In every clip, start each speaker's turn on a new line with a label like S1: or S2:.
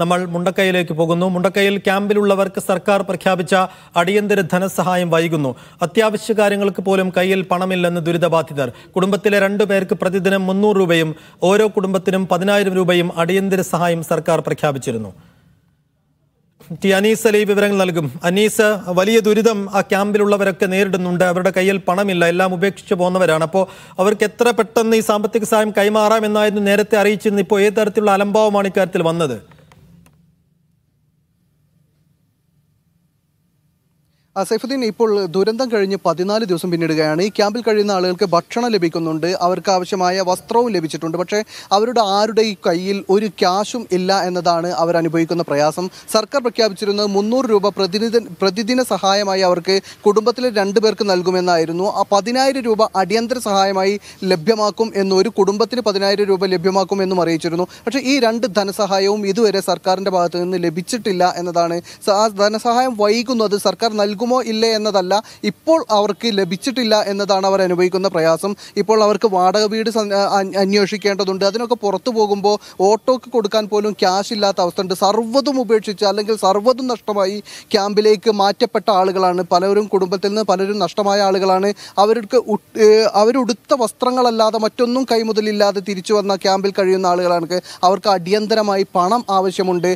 S1: നമ്മൾ മുണ്ടക്കൈയിലേക്ക് പോകുന്നു മുണ്ടക്കൈയിൽ ക്യാമ്പിലുള്ളവർക്ക് സർക്കാർ പ്രഖ്യാപിച്ച അടിയന്തര ധനസഹായം വൈകുന്നു അത്യാവശ്യ കാര്യങ്ങൾക്ക് പോലും കയ്യിൽ പണമില്ലെന്ന് ദുരിതബാധിതർ കുടുംബത്തിലെ രണ്ടു പേർക്ക് പ്രതിദിനം മുന്നൂറ് രൂപയും ഓരോ കുടുംബത്തിനും പതിനായിരം രൂപയും അടിയന്തര സഹായം സർക്കാർ പ്രഖ്യാപിച്ചിരുന്നു ടി അനീസ് അലി വിവരങ്ങൾ നൽകും അനീസ് വലിയ ദുരിതം ആ ക്യാമ്പിലുള്ളവരൊക്കെ നേരിടുന്നുണ്ട് അവരുടെ കയ്യിൽ പണമില്ല എല്ലാം ഉപേക്ഷിച്ച് പോകുന്നവരാണ് അപ്പോൾ അവർക്ക് എത്ര പെട്ടെന്ന് ഈ സാമ്പത്തിക സഹായം കൈമാറാമെന്നായിരുന്നു നേരത്തെ അറിയിച്ചിരുന്നു ഇപ്പോൾ ഏത് തരത്തിലുള്ള അലംഭാവമാണ് ഇക്കാര്യത്തിൽ വന്നത്
S2: സൈഫുദ്ദീൻ ഇപ്പോൾ ദുരന്തം കഴിഞ്ഞ് പതിനാല് ദിവസം പിന്നിടുകയാണ് ഈ ക്യാമ്പിൽ കഴിയുന്ന ആളുകൾക്ക് ഭക്ഷണം ലഭിക്കുന്നുണ്ട് അവർക്ക് ആവശ്യമായ വസ്ത്രവും ലഭിച്ചിട്ടുണ്ട് പക്ഷേ അവരുടെ ആരുടെ ഈ കയ്യിൽ ഒരു ക്യാഷും ഇല്ല എന്നതാണ് അവർ അനുഭവിക്കുന്ന പ്രയാസം സർക്കാർ പ്രഖ്യാപിച്ചിരുന്നത് മുന്നൂറ് രൂപ പ്രതിനിധി പ്രതിദിന സഹായമായി അവർക്ക് കുടുംബത്തിലെ രണ്ടു പേർക്ക് നൽകുമെന്നായിരുന്നു ആ പതിനായിരം രൂപ അടിയന്തര സഹായമായി ലഭ്യമാക്കും എന്നും ഒരു കുടുംബത്തിന് പതിനായിരം രൂപ ലഭ്യമാക്കും എന്നും അറിയിച്ചിരുന്നു പക്ഷേ ഈ രണ്ട് ധനസഹായവും ഇതുവരെ സർക്കാരിൻ്റെ ഭാഗത്തു നിന്ന് ലഭിച്ചിട്ടില്ല എന്നതാണ് ആ ധനസഹായം വൈകുന്നു അത് സർക്കാർ നൽകും ലഭിക്കുമോ ഇല്ലേ എന്നതല്ല ഇപ്പോൾ അവർക്ക് ലഭിച്ചിട്ടില്ല എന്നതാണ് അവർ അനുഭവിക്കുന്ന പ്രയാസം ഇപ്പോൾ അവർക്ക് വാടക വീട് അന്വേഷിക്കേണ്ടതുണ്ട് അതിനൊക്കെ പുറത്തു പോകുമ്പോൾ ഓട്ടോക്ക് കൊടുക്കാൻ പോലും ക്യാഷ് ഇല്ലാത്ത അവസ്ഥ ഉണ്ട് സർവ്വതും ഉപേക്ഷിച്ച് അല്ലെങ്കിൽ സർവ്വതും നഷ്ടമായി ക്യാമ്പിലേക്ക് മാറ്റപ്പെട്ട ആളുകളാണ് പലരും കുടുംബത്തിൽ നിന്ന് പലരും നഷ്ടമായ ആളുകളാണ് അവർക്ക് അവരുടുത്ത വസ്ത്രങ്ങളല്ലാതെ മറ്റൊന്നും കൈമുതലില്ലാതെ തിരിച്ചു വന്ന ക്യാമ്പിൽ കഴിയുന്ന ആളുകളാണ് അവർക്ക് അടിയന്തരമായി പണം ആവശ്യമുണ്ട്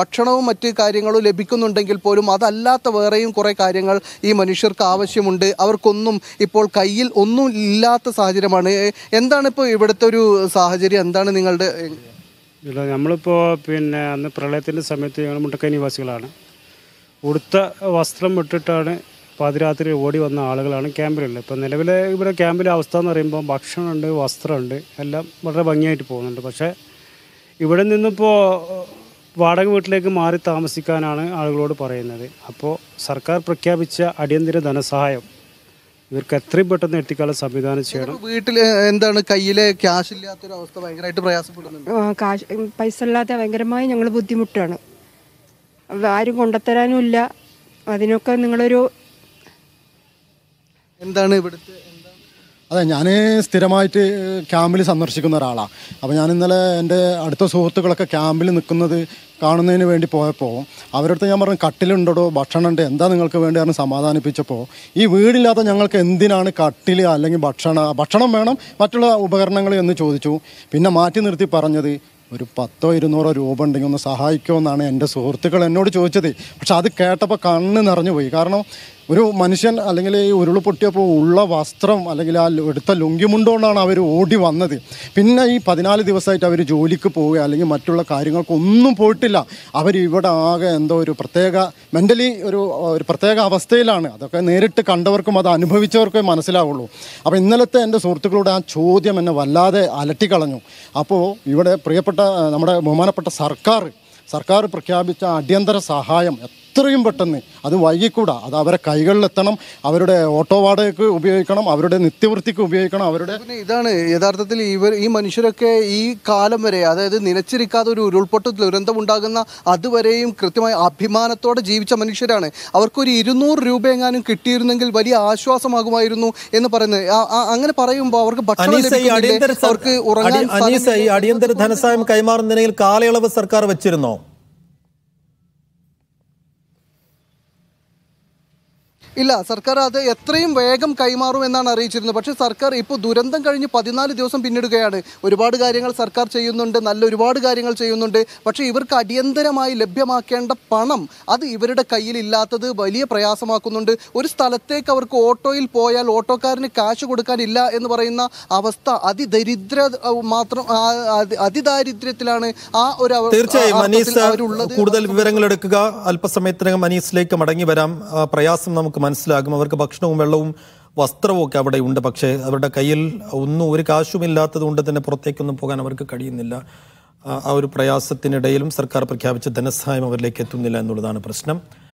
S2: ഭക്ഷണവും മറ്റ് കാര്യങ്ങളും ലഭിക്കുന്നുണ്ടെങ്കിൽ പോലും അതല്ലാത്ത വേറെയും കുറേ കാര്യങ്ങൾ ഈ മനുഷ്യർക്ക് ആവശ്യമുണ്ട് അവർക്കൊന്നും ഇപ്പോൾ കയ്യിൽ ഒന്നും ഇല്ലാത്ത സാഹചര്യമാണ് എന്താണ് ഇപ്പോൾ ഇവിടുത്തെ ഒരു സാഹചര്യം എന്താണ് നിങ്ങളുടെ
S3: ഇല്ല നമ്മളിപ്പോൾ പിന്നെ അന്ന് പ്രളയത്തിൻ്റെ സമയത്ത് ഞങ്ങൾ മുട്ടക്കൈ നിവാസികളാണ് ഉടുത്ത വസ്ത്രം ഇട്ടിട്ടാണ് പാതിരാത്രി ഓടി വന്ന ആളുകളാണ് ക്യാമ്പിലുള്ളത് ഇപ്പോൾ നിലവിലെ ഇവിടെ ക്യാമ്പിലെ അവസ്ഥ എന്ന് പറയുമ്പോൾ ഭക്ഷണമുണ്ട് വസ്ത്രമുണ്ട് എല്ലാം വളരെ ഭംഗിയായിട്ട് പോകുന്നുണ്ട് പക്ഷേ ഇവിടെ നിന്നിപ്പോൾ വാടക വീട്ടിലേക്ക് മാറി താമസിക്കാനാണ് ആളുകളോട് പറയുന്നത് അപ്പോൾ സർക്കാർ പ്രഖ്യാപിച്ച അടിയന്തര ധനസഹായം ഇവർക്ക് എത്രയും പെട്ടെന്ന് എത്തിക്കാനുള്ള സംവിധാനം ചെയ്യണം വീട്ടിൽ എന്താണ്
S2: കയ്യിലെ ക്യാഷ് ഇല്ലാത്തൊരു ഭയങ്കരമായിട്ട് പ്രയാസപ്പെടുന്നുണ്ട്
S3: കാശ് പൈസ ഇല്ലാത്ത ഭയങ്കരമായി ഞങ്ങൾ ബുദ്ധിമുട്ടാണ് ആരും കൊണ്ടുത്തരാനും ഇല്ല അതിനൊക്കെ നിങ്ങളൊരു എന്താണ് ഇവിടുത്തെ
S4: അതെ ഞാൻ സ്ഥിരമായിട്ട് ക്യാമ്പിൽ സന്ദർശിക്കുന്ന ഒരാളാണ് അപ്പോൾ ഞാൻ ഇന്നലെ എൻ്റെ അടുത്ത സുഹൃത്തുക്കളൊക്കെ ക്യാമ്പിൽ നിൽക്കുന്നത് കാണുന്നതിന് വേണ്ടി പോയപ്പോൾ അവരടുത്ത് ഞാൻ പറഞ്ഞു കട്ടിലുണ്ടോ ഉണ്ട് എന്താ നിങ്ങൾക്ക് വേണ്ടി പറഞ്ഞ് സമാധാനിപ്പിച്ചപ്പോൾ ഈ വീടില്ലാത്ത ഞങ്ങൾക്ക് എന്തിനാണ് കട്ടിൽ അല്ലെങ്കിൽ ഭക്ഷണം ഭക്ഷണം വേണം മറ്റുള്ള ഉപകരണങ്ങൾ എന്ന് ചോദിച്ചു പിന്നെ മാറ്റി നിർത്തി പറഞ്ഞത് ഒരു പത്തോ ഇരുന്നൂറോ രൂപ ഉണ്ടെങ്കിൽ ഒന്ന് സഹായിക്കുമോ എന്നാണ് എൻ്റെ സുഹൃത്തുക്കൾ എന്നോട് ചോദിച്ചത് പക്ഷെ അത് കേട്ടപ്പോൾ കണ്ണ് നിറഞ്ഞു പോയി കാരണം ഒരു മനുഷ്യൻ അല്ലെങ്കിൽ ഈ ഉരുള് ഉള്ള വസ്ത്രം അല്ലെങ്കിൽ ആ എടുത്ത ലുങ്കിമുണ്ടോണ്ടാണ് അവർ ഓടി വന്നത് പിന്നെ ഈ പതിനാല് ദിവസമായിട്ട് അവർ ജോലിക്ക് പോവുക അല്ലെങ്കിൽ മറ്റുള്ള കാര്യങ്ങൾക്കൊന്നും പോയിട്ടില്ല അവർ ഇവിടെ ആകെ എന്തോ ഒരു പ്രത്യേക മെൻ്റലി ഒരു ഒരു പ്രത്യേക അവസ്ഥയിലാണ് അതൊക്കെ നേരിട്ട് കണ്ടവർക്കും അത് അനുഭവിച്ചവർക്കേ മനസ്സിലാവുള്ളൂ അപ്പോൾ ഇന്നലത്തെ എൻ്റെ സുഹൃത്തുക്കളുടെ ആ ചോദ്യം എന്നെ വല്ലാതെ അലട്ടിക്കളഞ്ഞു അപ്പോൾ ഇവിടെ പ്രിയപ്പെട്ട നമ്മുടെ ബഹുമാനപ്പെട്ട സർക്കാർ സർക്കാർ പ്രഖ്യാപിച്ച അടിയന്തര സഹായം എത്രയും പെട്ടെന്ന് അത് വൈകിക്കൂടാ അത് അവരെ കൈകളിലെത്തണം
S2: അവരുടെ ഓട്ടോ വാടകയ്ക്ക് ഉപയോഗിക്കണം അവരുടെ നിത്യവൃത്തിക്ക് ഉപയോഗിക്കണം അവരുടെ ഇതാണ് യഥാർത്ഥത്തിൽ ഇവർ ഈ മനുഷ്യരൊക്കെ ഈ കാലം വരെ അതായത് നിലച്ചിരിക്കാതെ ഒരു ദുരന്തം ഉണ്ടാകുന്ന അതുവരെയും കൃത്യമായി അഭിമാനത്തോടെ ജീവിച്ച മനുഷ്യരാണ് അവർക്കൊരു ഇരുന്നൂറ് രൂപ എങ്ങാനും കിട്ടിയിരുന്നെങ്കിൽ വലിയ ആശ്വാസമാകുമായിരുന്നു എന്ന് പറയുന്നത് അങ്ങനെ പറയുമ്പോൾ അവർക്ക് ഭക്ഷണം അവർക്ക്
S1: അടിയന്തര ധനസഹായം കൈമാറുന്നതിനെ കാലയളവ് സർക്കാർ വെച്ചിരുന്നോ
S2: ഇല്ല സർക്കാർ അത് എത്രയും വേഗം കൈമാറും എന്നാണ് അറിയിച്ചിരുന്നത് പക്ഷേ സർക്കാർ ഇപ്പോൾ ദുരന്തം കഴിഞ്ഞ് പതിനാല് ദിവസം പിന്നിടുകയാണ് ഒരുപാട് കാര്യങ്ങൾ സർക്കാർ ചെയ്യുന്നുണ്ട് നല്ല ഒരുപാട് കാര്യങ്ങൾ ചെയ്യുന്നുണ്ട് പക്ഷേ ഇവർക്ക് അടിയന്തരമായി ലഭ്യമാക്കേണ്ട പണം അത് ഇവരുടെ കയ്യിലില്ലാത്തത് വലിയ പ്രയാസമാക്കുന്നുണ്ട് ഒരു സ്ഥലത്തേക്ക് അവർക്ക് ഓട്ടോയിൽ പോയാൽ ഓട്ടോക്കാരന് കാശ് കൊടുക്കാനില്ല എന്ന് പറയുന്ന അവസ്ഥ അതിദരിദ്ര മാത്രം അതിദാരിദ്ര്യത്തിലാണ് ആ ഒരു തീർച്ചയായും
S1: കൂടുതൽ വിവരങ്ങൾ എടുക്കുക അല്പസമയത്തിനകം മനീസിലേക്ക് മടങ്ങി വരാം പ്രയാസം നമുക്ക് മനസ്സിലാകും അവർക്ക് ഭക്ഷണവും വെള്ളവും വസ്ത്രവും ഒക്കെ അവിടെ ഉണ്ട് പക്ഷേ അവരുടെ കയ്യിൽ ഒന്നും ഒരു ഇല്ലാത്തത് കൊണ്ട് തന്നെ പുറത്തേക്കൊന്നും പോകാൻ അവർക്ക് കഴിയുന്നില്ല ആ ഒരു പ്രയാസത്തിനിടയിലും സർക്കാർ പ്രഖ്യാപിച്ച ധനസഹായം അവരിലേക്ക് എത്തുന്നില്ല എന്നുള്ളതാണ് പ്രശ്നം